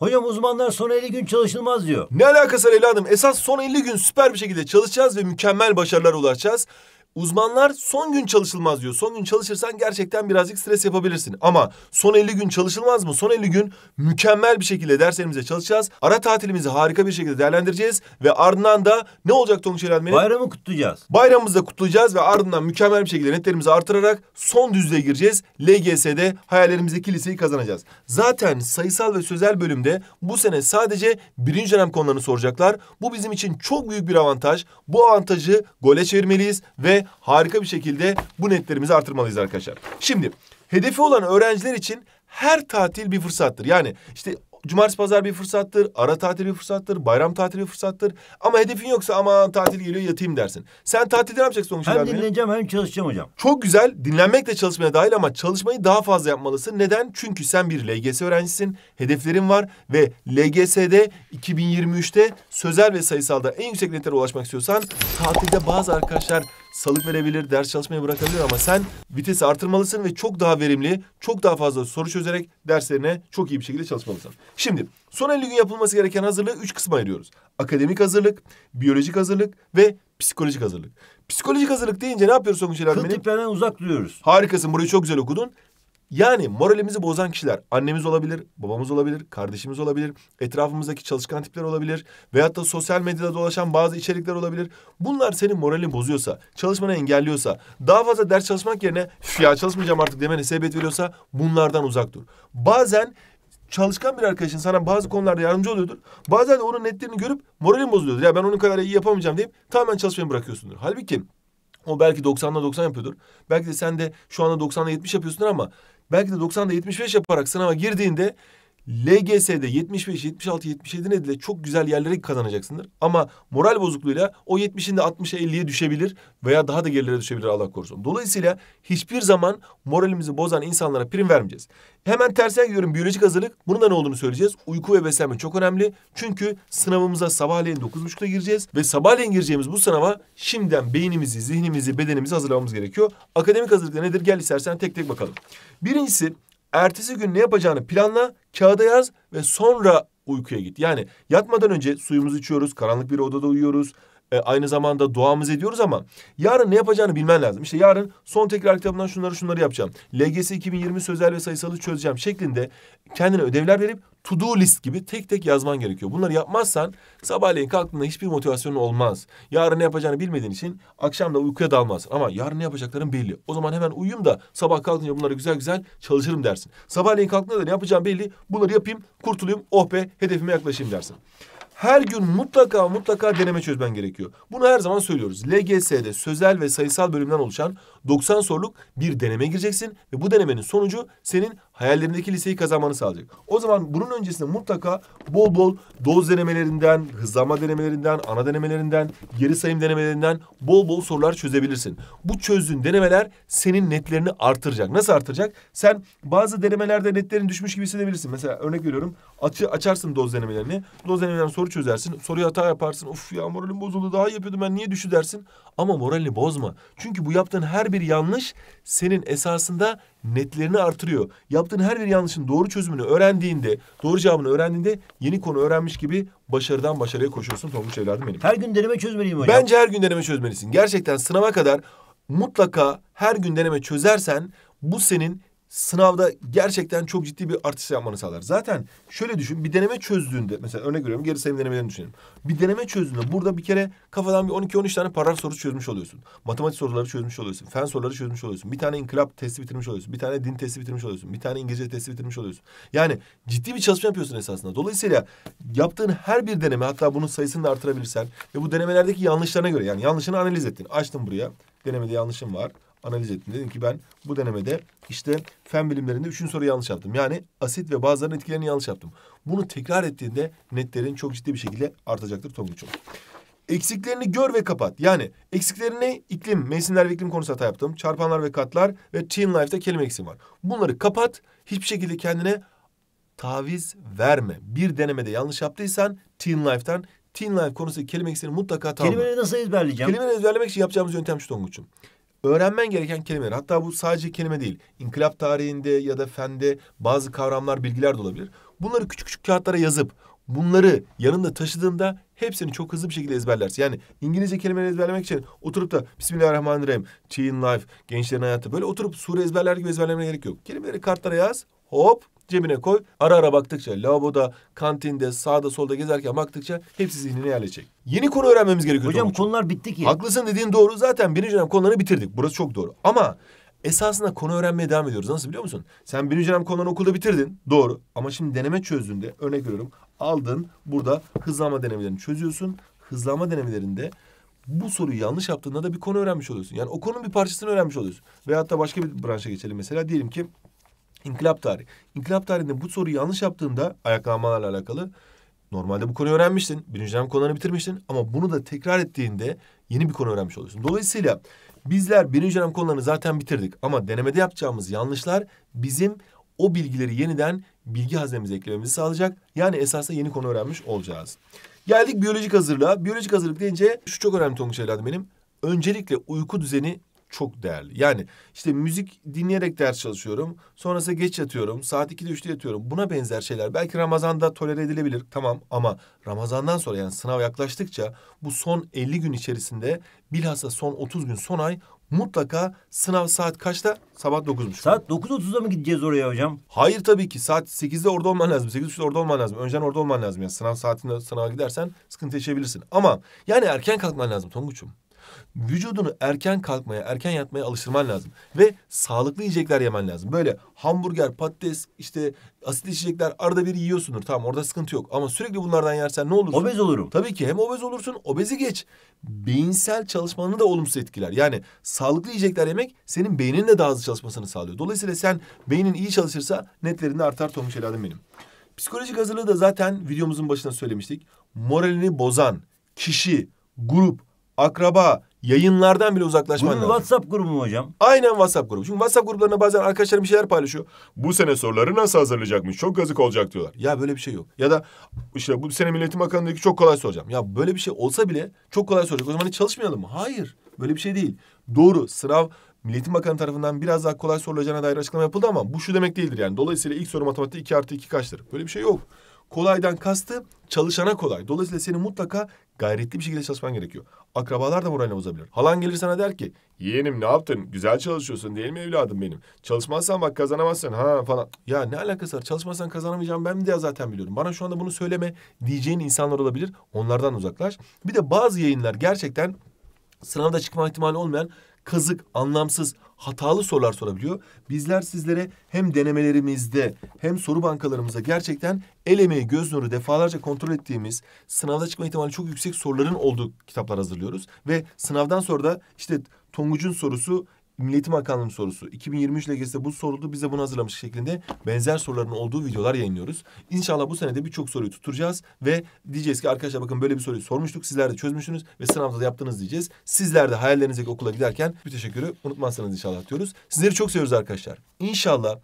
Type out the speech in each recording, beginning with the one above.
Hocam uzmanlar son 50 gün çalışılmaz diyor. Ne alakası var evladım? Esas son 50 gün süper bir şekilde çalışacağız ve mükemmel başarılar ulaşacağız. Uzmanlar son gün çalışılmaz diyor. Son gün çalışırsan gerçekten birazcık stres yapabilirsin. Ama son 50 gün çalışılmaz mı? Son 50 gün mükemmel bir şekilde derslerimize çalışacağız. Ara tatilimizi harika bir şekilde değerlendireceğiz. Ve ardından da ne olacak Tonguç Erenmeli? Bayramı kutlayacağız. Bayramımızı da kutlayacağız ve ardından mükemmel bir şekilde netlerimizi artırarak son düzlüğe gireceğiz. LGS'de hayallerimizdeki liseyi kazanacağız. Zaten sayısal ve sözel bölümde bu sene sadece birinci dönem konularını soracaklar. Bu bizim için çok büyük bir avantaj. Bu avantajı gole çevirmeliyiz ve harika bir şekilde bu netlerimizi artırmalıyız arkadaşlar. Şimdi hedefi olan öğrenciler için her tatil bir fırsattır. Yani işte cumartesi pazar bir fırsattır, ara tatil bir fırsattır, bayram tatili bir fırsattır. Ama hedefin yoksa aman tatil geliyor yatayım dersin. Sen tatilde ne yapacaksın sonuçta? Hem dinleneceğim hem çalışacağım hocam. Çok güzel. Dinlenmek de çalışmaya dahil ama çalışmayı daha fazla yapmalısın. Neden? Çünkü sen bir LGS öğrencisin. Hedeflerin var ve LGS'de 2023'te sözel ve sayısalda en yüksek netlere ulaşmak istiyorsan tatilde bazı arkadaşlar salık verebilir, ders çalışmaya bırakabilir ama sen vitesi artırmalısın ve çok daha verimli, çok daha fazla soru çözerek derslerine çok iyi bir şekilde çalışmalısın. Şimdi son 50 gün yapılması gereken hazırlığı 3 kısma ayırıyoruz. Akademik hazırlık, biyolojik hazırlık ve psikolojik hazırlık. Psikolojik hazırlık deyince ne yapıyoruz Sonuç Şelal Kıl tiplerinden uzak duruyoruz. Harikasın burayı çok güzel okudun. Yani moralimizi bozan kişiler annemiz olabilir, babamız olabilir, kardeşimiz olabilir, etrafımızdaki çalışkan tipler olabilir veyahut da sosyal medyada dolaşan bazı içerikler olabilir. Bunlar senin moralini bozuyorsa, çalışmanı engelliyorsa, daha fazla ders çalışmak yerine ya çalışmayacağım artık demene sebebiyet veriyorsa bunlardan uzak dur. Bazen çalışkan bir arkadaşın sana bazı konularda yardımcı oluyordur. Bazen de onun netlerini görüp moralin bozuluyordur. Ya ben onun kadar iyi yapamayacağım deyip tamamen çalışmayı bırakıyorsundur. Halbuki o belki 90'da 90 yapıyordur. Belki de sen de şu anda 90'da 70 yapıyorsun ama Belki de 90'da 75 yaparak sınava girdiğinde LGS'de 75, 76, 77 nedeniyle çok güzel yerlere kazanacaksındır. Ama moral bozukluğuyla o 70'in de 60'a 50'ye düşebilir veya daha da gerilere düşebilir Allah korusun. Dolayısıyla hiçbir zaman moralimizi bozan insanlara prim vermeyeceğiz. Hemen tersine gidiyorum biyolojik hazırlık. Bunun da ne olduğunu söyleyeceğiz. Uyku ve beslenme çok önemli. Çünkü sınavımıza sabahleyin 9.30'da gireceğiz. Ve sabahleyin gireceğimiz bu sınava şimdiden beynimizi, zihnimizi, bedenimizi hazırlamamız gerekiyor. Akademik hazırlık nedir? Gel istersen tek tek bakalım. Birincisi ertesi gün ne yapacağını planla, kağıda yaz ve sonra uykuya git. Yani yatmadan önce suyumuzu içiyoruz, karanlık bir odada uyuyoruz. E, aynı zamanda duamızı ediyoruz ama yarın ne yapacağını bilmen lazım. İşte yarın son tekrar kitabından şunları şunları yapacağım. LGS 2020 sözel ve sayısalı çözeceğim şeklinde kendine ödevler verip to do list gibi tek tek yazman gerekiyor. Bunları yapmazsan sabahleyin kalktığında hiçbir motivasyonun olmaz. Yarın ne yapacağını bilmediğin için akşam da uykuya dalmaz. Ama yarın ne yapacakların belli. O zaman hemen uyuyayım da sabah kalkınca bunları güzel güzel çalışırım dersin. Sabahleyin kalktığında da ne yapacağım belli. Bunları yapayım, kurtulayım, oh be hedefime yaklaşayım dersin. Her gün mutlaka mutlaka deneme çözmen gerekiyor. Bunu her zaman söylüyoruz. LGS'de sözel ve sayısal bölümden oluşan 90 soruluk bir deneme gireceksin ve bu denemenin sonucu senin hayallerindeki liseyi kazanmanı sağlayacak. O zaman bunun öncesinde mutlaka bol bol doz denemelerinden, hızlanma denemelerinden, ana denemelerinden, geri sayım denemelerinden bol bol sorular çözebilirsin. Bu çözdüğün denemeler senin netlerini artıracak. Nasıl artıracak? Sen bazı denemelerde netlerin düşmüş gibi hissedebilirsin. Mesela örnek veriyorum aç, açarsın doz denemelerini. Doz denemelerden soru çözersin. Soruya hata yaparsın. Uf ya moralim bozuldu daha iyi yapıyordum ben niye düşü dersin. Ama moralini bozma. Çünkü bu yaptığın her bir yanlış senin esasında netlerini artırıyor. Yaptığın her bir yanlışın doğru çözümünü öğrendiğinde, doğru cevabını öğrendiğinde yeni konu öğrenmiş gibi başarıdan başarıya koşuyorsun Tonguç evladım benim. Her gün deneme çözmeliyim hocam. Bence her gün deneme çözmelisin. Gerçekten sınava kadar mutlaka her gün deneme çözersen bu senin sınavda gerçekten çok ciddi bir artış yapmanı sağlar. Zaten şöyle düşün bir deneme çözdüğünde mesela örnek veriyorum geri sayım denemelerini düşünelim. Bir deneme çözdüğünde burada bir kere kafadan bir 12-13 tane paragraf sorusu çözmüş oluyorsun. Matematik soruları çözmüş oluyorsun. Fen soruları çözmüş oluyorsun. Bir tane inkılap testi bitirmiş oluyorsun. Bir tane din testi bitirmiş oluyorsun. Bir tane İngilizce testi bitirmiş oluyorsun. Yani ciddi bir çalışma yapıyorsun esasında. Dolayısıyla yaptığın her bir deneme hatta bunun sayısını da artırabilirsen ve bu denemelerdeki yanlışlarına göre yani yanlışını analiz ettin. Açtın buraya. Denemede yanlışım var analiz ettim. Dedim ki ben bu denemede işte fen bilimlerinde üçüncü soru yanlış yaptım. Yani asit ve bazıların etkilerini yanlış yaptım. Bunu tekrar ettiğinde netlerin çok ciddi bir şekilde artacaktır Tonguç'un Eksiklerini gör ve kapat. Yani eksiklerini iklim, mevsimler ve iklim konusu hata yaptım. Çarpanlar ve katlar ve teen life'da kelime eksiğim var. Bunları kapat. Hiçbir şekilde kendine taviz verme. Bir denemede yanlış yaptıysan Teen Life'tan Teen Life konusu kelime eksiğini mutlaka tamamla. Kelimeleri nasıl ezberleyeceğim? Kelimeleri ezberlemek için yapacağımız yöntem şu Tonguç'un öğrenmen gereken kelimeler. Hatta bu sadece kelime değil. İnkılap tarihinde ya da fende bazı kavramlar, bilgiler de olabilir. Bunları küçük küçük kağıtlara yazıp bunları yanında taşıdığında hepsini çok hızlı bir şekilde ezberlersin. Yani İngilizce kelimeleri ezberlemek için oturup da Bismillahirrahmanirrahim, Teen Life, Gençlerin Hayatı böyle oturup sure ezberler gibi ezberlemene gerek yok. Kelimeleri kartlara yaz, hop cebine koy. Ara ara baktıkça lavaboda, kantinde, sağda solda gezerken baktıkça hepsi zihnine yerleşecek. Yeni konu öğrenmemiz gerekiyor. Hocam konular bitti ki. Haklısın dediğin doğru. Zaten birinci dönem konularını bitirdik. Burası çok doğru. Ama esasında konu öğrenmeye devam ediyoruz. Nasıl biliyor musun? Sen birinci dönem konularını okulda bitirdin. Doğru. Ama şimdi deneme çözdüğünde örnek veriyorum. Aldın burada hızlanma denemelerini çözüyorsun. Hızlanma denemelerinde bu soruyu yanlış yaptığında da bir konu öğrenmiş oluyorsun. Yani o konunun bir parçasını öğrenmiş oluyorsun. Veyahut da başka bir branşa geçelim mesela. Diyelim ki İnkılap tarihi. İnkılap tarihinde bu soruyu yanlış yaptığında ayaklanmalarla alakalı normalde bu konuyu öğrenmiştin. Birinci dönem konularını bitirmiştin ama bunu da tekrar ettiğinde yeni bir konu öğrenmiş oluyorsun. Dolayısıyla bizler birinci dönem konularını zaten bitirdik ama denemede yapacağımız yanlışlar bizim o bilgileri yeniden bilgi haznemize eklememizi sağlayacak. Yani esasında yeni konu öğrenmiş olacağız. Geldik biyolojik hazırlığa. Biyolojik hazırlık deyince şu çok önemli tonguç evladım benim. Öncelikle uyku düzeni çok değerli. Yani işte müzik dinleyerek ders çalışıyorum. Sonrasında geç yatıyorum. Saat 2'de 3'te yatıyorum. Buna benzer şeyler. Belki Ramazan'da tolere edilebilir. Tamam ama Ramazan'dan sonra yani sınav yaklaştıkça bu son 50 gün içerisinde bilhassa son 30 gün son ay mutlaka sınav saat kaçta? Sabah 9.30. Saat 9.30'da mı gideceğiz oraya hocam? Hayır tabii ki. Saat 8'de orada olman lazım. 8.30'da orada olman lazım. Önceden orada olman lazım. Yani sınav saatinde sınava gidersen sıkıntı yaşayabilirsin. Ama yani erken kalkman lazım Tonguç'um vücudunu erken kalkmaya, erken yatmaya alıştırman lazım. Ve sağlıklı yiyecekler yemen lazım. Böyle hamburger, patates, işte asitli içecekler arada bir yiyorsundur. Tamam orada sıkıntı yok. Ama sürekli bunlardan yersen ne olursun? Obez olurum. Tabii ki hem obez olursun, obezi geç. Beyinsel çalışmanı da olumsuz etkiler. Yani sağlıklı yiyecekler yemek senin beynin de daha hızlı çalışmasını sağlıyor. Dolayısıyla sen beynin iyi çalışırsa netlerinde artar Tomuş Eladım benim. Psikolojik hazırlığı da zaten videomuzun başına söylemiştik. Moralini bozan kişi, grup, akraba, yayınlardan bile uzaklaşman Bunun lazım. WhatsApp grubu mu hocam? Aynen WhatsApp grubu. Çünkü WhatsApp gruplarına bazen arkadaşlarım bir şeyler paylaşıyor. Bu sene soruları nasıl hazırlayacakmış? Çok gazık olacak diyorlar. Ya böyle bir şey yok. Ya da işte bu sene milletim Bakanlığı'ndaki çok kolay soracağım. Ya böyle bir şey olsa bile çok kolay soracak. O zaman hiç çalışmayalım mı? Hayır. Böyle bir şey değil. Doğru. Sınav milletim Bakanı tarafından biraz daha kolay sorulacağına dair açıklama yapıldı ama bu şu demek değildir yani. Dolayısıyla ilk soru matematikte 2 artı 2 kaçtır? Böyle bir şey yok. Kolaydan kastı çalışana kolay. Dolayısıyla senin mutlaka gayretli bir şekilde çalışman gerekiyor. Akrabalar da moralini bozabilir. Halan gelir sana der ki yeğenim ne yaptın? Güzel çalışıyorsun değil mi evladım benim? Çalışmazsan bak kazanamazsın ha falan. Ya ne alakası var? Çalışmazsan kazanamayacağım ben de zaten biliyorum. Bana şu anda bunu söyleme diyeceğin insanlar olabilir. Onlardan uzaklaş. Bir de bazı yayınlar gerçekten sınavda çıkma ihtimali olmayan kazık, anlamsız, hatalı sorular sorabiliyor. Bizler sizlere hem denemelerimizde hem soru bankalarımızda gerçekten el emeği, göz nuru defalarca kontrol ettiğimiz sınavda çıkma ihtimali çok yüksek soruların olduğu kitaplar hazırlıyoruz. Ve sınavdan sonra da işte Tonguç'un sorusu Milliyetim Eğitim Bakanlığı'nın sorusu. 2023 LGS'de bu soruldu. Biz de bunu hazırlamış şeklinde benzer soruların olduğu videolar yayınlıyoruz. İnşallah bu senede birçok soruyu tuturacağız ve diyeceğiz ki arkadaşlar bakın böyle bir soruyu sormuştuk. Sizler de çözmüşsünüz ve sınavda da yaptınız diyeceğiz. Sizler de hayallerinizdeki okula giderken bir teşekkürü unutmazsanız inşallah diyoruz. Sizleri çok seviyoruz arkadaşlar. İnşallah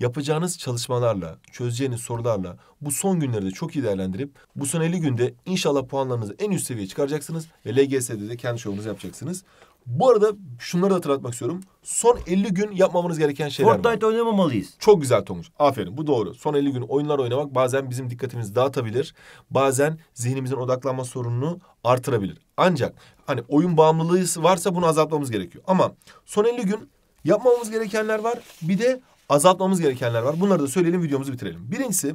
yapacağınız çalışmalarla, çözeceğiniz sorularla bu son günleri de çok iyi değerlendirip bu son 50 günde inşallah puanlarınızı en üst seviyeye çıkaracaksınız ve LGS'de de kendi şovunuzu yapacaksınız. Bu arada şunları da hatırlatmak istiyorum. Son 50 gün yapmamanız gereken şeyler Fortnite var. Fortnite oynamamalıyız. Çok güzel Tonguç. Aferin bu doğru. Son 50 gün oyunlar oynamak bazen bizim dikkatimizi dağıtabilir. Bazen zihnimizin odaklanma sorununu artırabilir. Ancak hani oyun bağımlılığı varsa bunu azaltmamız gerekiyor. Ama son 50 gün yapmamamız gerekenler var. Bir de azaltmamız gerekenler var. Bunları da söyleyelim videomuzu bitirelim. Birincisi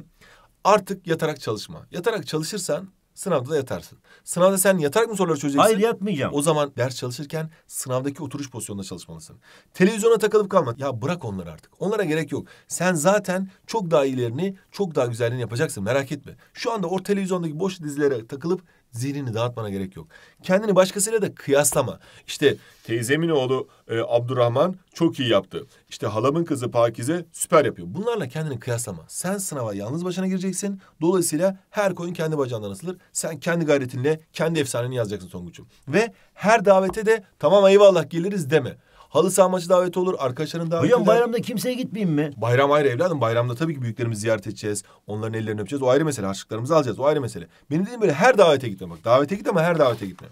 artık yatarak çalışma. Yatarak çalışırsan Sınavda da yatarsın. Sınavda sen yatarak mı soruları çözeceksin? Hayır yatmayacağım. O zaman ders çalışırken sınavdaki oturuş pozisyonunda çalışmalısın. Televizyona takılıp kalma. Ya bırak onları artık. Onlara gerek yok. Sen zaten çok daha iyilerini, çok daha güzelliğini yapacaksın. Merak etme. Şu anda o televizyondaki boş dizilere takılıp Zihnini dağıtmana gerek yok. Kendini başkasıyla da kıyaslama. İşte teyzemin oğlu e, Abdurrahman çok iyi yaptı. İşte halamın kızı Pakize süper yapıyor. Bunlarla kendini kıyaslama. Sen sınava yalnız başına gireceksin. Dolayısıyla her koyun kendi bacağından asılır. Sen kendi gayretinle kendi efsaneni yazacaksın Songuç'um. Ve her davete de tamam eyvallah geliriz deme. Halı saha maçı daveti olur. Arkadaşların daveti Hocam eder. bayramda kimseye gitmeyeyim mi? Bayram ayrı evladım. Bayramda tabii ki büyüklerimizi ziyaret edeceğiz. Onların ellerini öpeceğiz. O ayrı mesele. Harçlıklarımızı alacağız. O ayrı mesele. Benim dediğim böyle her davete gitme. Bak davete git ama her davete gitme.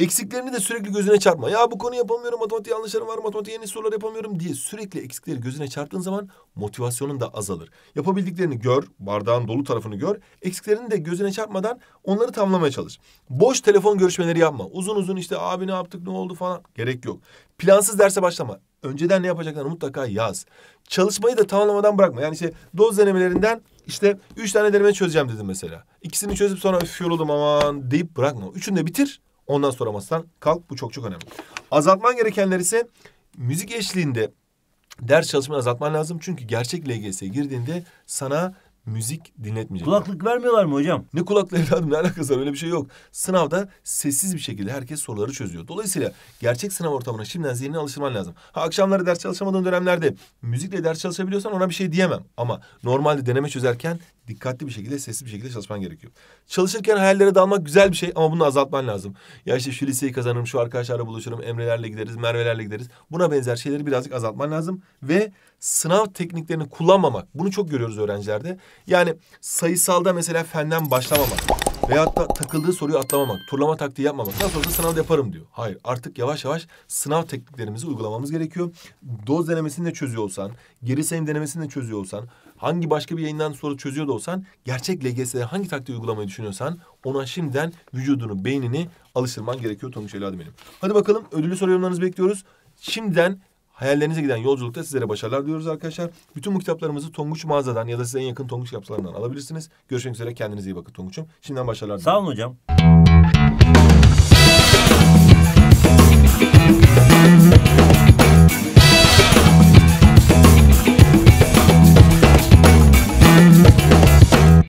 Eksiklerini de sürekli gözüne çarpma. Ya bu konu yapamıyorum, matematik yanlışlarım var, matematik yeni sorular yapamıyorum diye sürekli eksikleri gözüne çarptığın zaman motivasyonun da azalır. Yapabildiklerini gör, bardağın dolu tarafını gör. Eksiklerini de gözüne çarpmadan onları tamamlamaya çalış. Boş telefon görüşmeleri yapma. Uzun uzun işte abi ne yaptık, ne oldu falan gerek yok. Plansız derse başlama. Önceden ne yapacaklarını mutlaka yaz. Çalışmayı da tamamlamadan bırakma. Yani işte doz denemelerinden işte üç tane deneme çözeceğim dedim mesela. İkisini çözüp sonra öf yoruldum aman deyip bırakma. Üçünü de bitir. Ondan sonra masadan kalk. Bu çok çok önemli. Azaltman gerekenler ise müzik eşliğinde ders çalışmayı azaltman lazım. Çünkü gerçek LGS'ye girdiğinde sana müzik dinletmeyecek. Kulaklık vermiyorlar mı hocam? Ne kulaklığı evladım ne alakası var öyle bir şey yok. Sınavda sessiz bir şekilde herkes soruları çözüyor. Dolayısıyla gerçek sınav ortamına şimdiden zihnini alıştırman lazım. Ha akşamları ders çalışamadığın dönemlerde müzikle ders çalışabiliyorsan ona bir şey diyemem. Ama normalde deneme çözerken dikkatli bir şekilde sessiz bir şekilde çalışman gerekiyor. Çalışırken hayallere dalmak güzel bir şey ama bunu azaltman lazım. Ya işte şu liseyi kazanırım, şu arkadaşlarla buluşurum, Emre'lerle gideriz, Merve'lerle gideriz. Buna benzer şeyleri birazcık azaltman lazım ve sınav tekniklerini kullanmamak. Bunu çok görüyoruz öğrencilerde. Yani sayısalda mesela fenden başlamamak. Veyahut da takıldığı soruyu atlamamak, turlama taktiği yapmamak. Daha sonra sınavda yaparım diyor. Hayır artık yavaş yavaş sınav tekniklerimizi uygulamamız gerekiyor. Doz denemesini de çözüyor olsan, geri sayım denemesini de çözüyor olsan, hangi başka bir yayından soru çözüyor da olsan, gerçek LGS'de hangi taktiği uygulamayı düşünüyorsan ona şimdiden vücudunu, beynini alıştırman gerekiyor Tonguç Evladım benim. Hadi bakalım ödüllü soru yorumlarınızı bekliyoruz. Şimdiden Hayallerinize giden yolculukta sizlere başarılar diyoruz arkadaşlar. Bütün bu kitaplarımızı Tonguç mağazadan ya da size en yakın Tonguç kitaplarından alabilirsiniz. Görüşmek üzere kendinize iyi bakın Tonguç'um. Şimdiden başarılar diliyorum. Sağ olun hocam.